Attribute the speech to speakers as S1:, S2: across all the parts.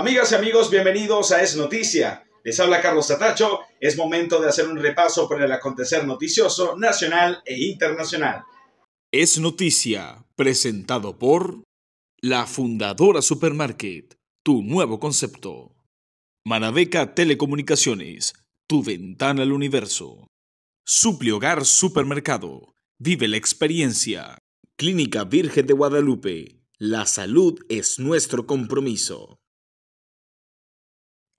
S1: Amigas y amigos, bienvenidos a Es Noticia. Les habla Carlos Atacho. Es momento de hacer un repaso por el acontecer noticioso nacional e internacional. Es Noticia, presentado por la Fundadora Supermarket, tu nuevo concepto. Manabeca Telecomunicaciones, tu ventana al universo. Hogar Supermercado, vive la experiencia. Clínica Virgen de Guadalupe, la salud es nuestro compromiso.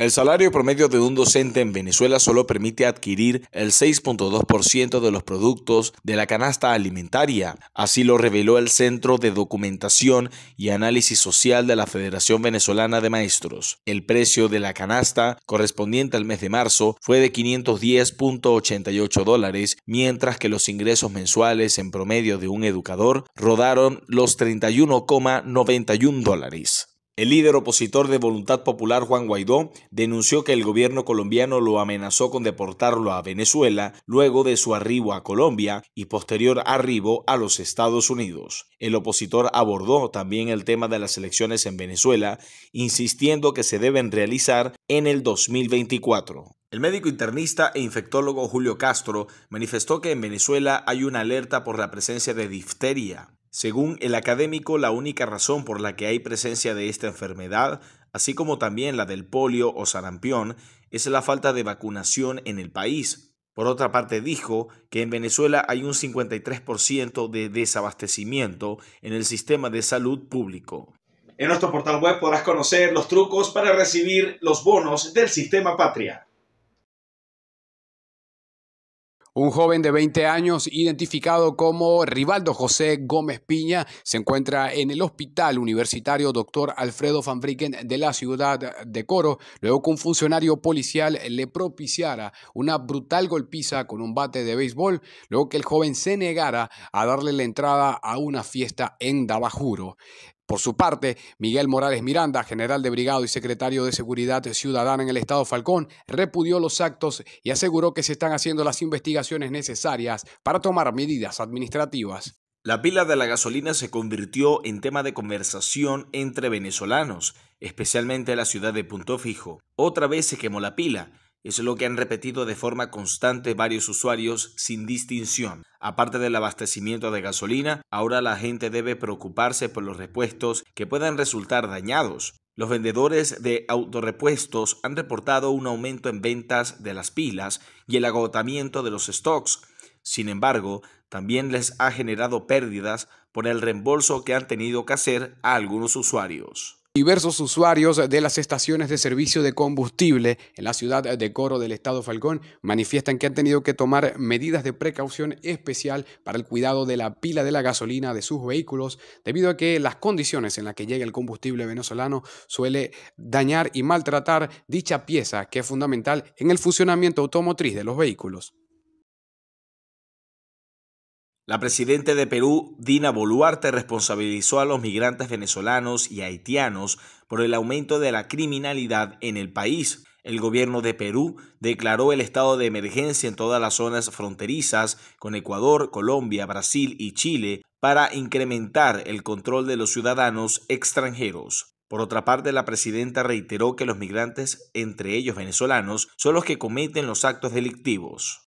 S1: El salario promedio de un docente en Venezuela solo permite adquirir el 6.2% de los productos de la canasta alimentaria. Así lo reveló el Centro de Documentación y Análisis Social de la Federación Venezolana de Maestros. El precio de la canasta correspondiente al mes de marzo fue de 510.88 dólares, mientras que los ingresos mensuales en promedio de un educador rodaron los 31,91 dólares. El líder opositor de Voluntad Popular, Juan Guaidó, denunció que el gobierno colombiano lo amenazó con deportarlo a Venezuela luego de su arribo a Colombia y posterior arribo a los Estados Unidos. El opositor abordó también el tema de las elecciones en Venezuela, insistiendo que se deben realizar en el 2024. El médico internista e infectólogo Julio Castro manifestó que en Venezuela hay una alerta por la presencia de difteria, según el académico, la única razón por la que hay presencia de esta enfermedad, así como también la del polio o sarampión, es la falta de vacunación en el país. Por otra parte, dijo que en Venezuela hay un 53% de desabastecimiento en el sistema de salud público. En nuestro portal web podrás conocer los trucos para recibir los bonos del sistema patria.
S2: Un joven de 20 años, identificado como Rivaldo José Gómez Piña, se encuentra en el Hospital Universitario Dr. Alfredo Van de la ciudad de Coro, luego que un funcionario policial le propiciara una brutal golpiza con un bate de béisbol, luego que el joven se negara a darle la entrada a una fiesta en Dabajuro. Por su parte, Miguel Morales Miranda, general de brigado y secretario de Seguridad Ciudadana en el Estado Falcón, repudió los actos y aseguró que se están haciendo las investigaciones necesarias para tomar medidas
S1: administrativas. La pila de la gasolina se convirtió en tema de conversación entre venezolanos, especialmente en la ciudad de Punto Fijo. Otra vez se quemó la pila. Es lo que han repetido de forma constante varios usuarios sin distinción. Aparte del abastecimiento de gasolina, ahora la gente debe preocuparse por los repuestos que puedan resultar dañados. Los vendedores de autorrepuestos han reportado un aumento en ventas de las pilas y el agotamiento de los stocks. Sin embargo, también les ha generado pérdidas por el reembolso que han tenido que hacer a algunos usuarios.
S2: Diversos usuarios de las estaciones de servicio de combustible en la ciudad de Coro del Estado Falcón manifiestan que han tenido que tomar medidas de precaución especial para el cuidado de la pila de la gasolina de sus vehículos debido a que las condiciones en las que llega el combustible venezolano suele dañar y maltratar dicha pieza que es fundamental en el funcionamiento automotriz de los vehículos.
S1: La presidenta de Perú, Dina Boluarte, responsabilizó a los migrantes venezolanos y haitianos por el aumento de la criminalidad en el país. El gobierno de Perú declaró el estado de emergencia en todas las zonas fronterizas con Ecuador, Colombia, Brasil y Chile para incrementar el control de los ciudadanos extranjeros. Por otra parte, la presidenta reiteró que los migrantes, entre ellos venezolanos, son los que cometen los actos delictivos.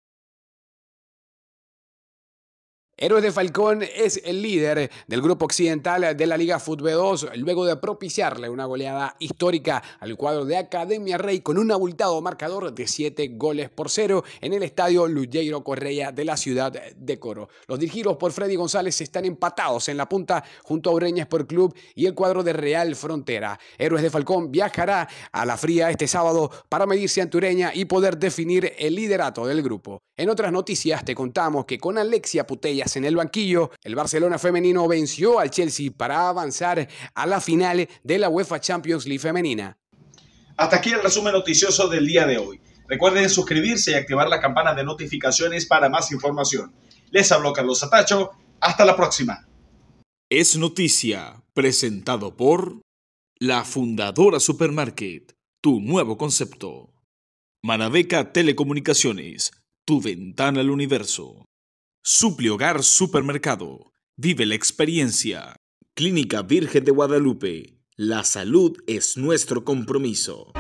S2: Héroes de Falcón es el líder del grupo occidental de la Liga Fútbol 2, luego de propiciarle una goleada histórica al cuadro de Academia Rey con un abultado marcador de 7 goles por cero en el estadio Luyeiro Correa de la ciudad de Coro. Los dirigidos por Freddy González están empatados en la punta junto a Ureña Sport Club y el cuadro de Real Frontera. Héroes de Falcón viajará a la fría este sábado para medirse ante Ureña y poder definir el liderato del grupo. En otras noticias te contamos que con Alexia Putellas en el banquillo, el Barcelona femenino venció al Chelsea para avanzar a la final de la UEFA Champions League femenina.
S1: Hasta aquí el resumen noticioso del día de hoy. Recuerden suscribirse y activar la campana de notificaciones para más información. Les hablo Carlos Atacho. Hasta la próxima. Es noticia, presentado por la Fundadora Supermarket, tu nuevo concepto. Manadeca Telecomunicaciones, tu ventana al universo. Supliogar Supermercado. Vive la experiencia. Clínica Virgen de Guadalupe. La salud es nuestro compromiso.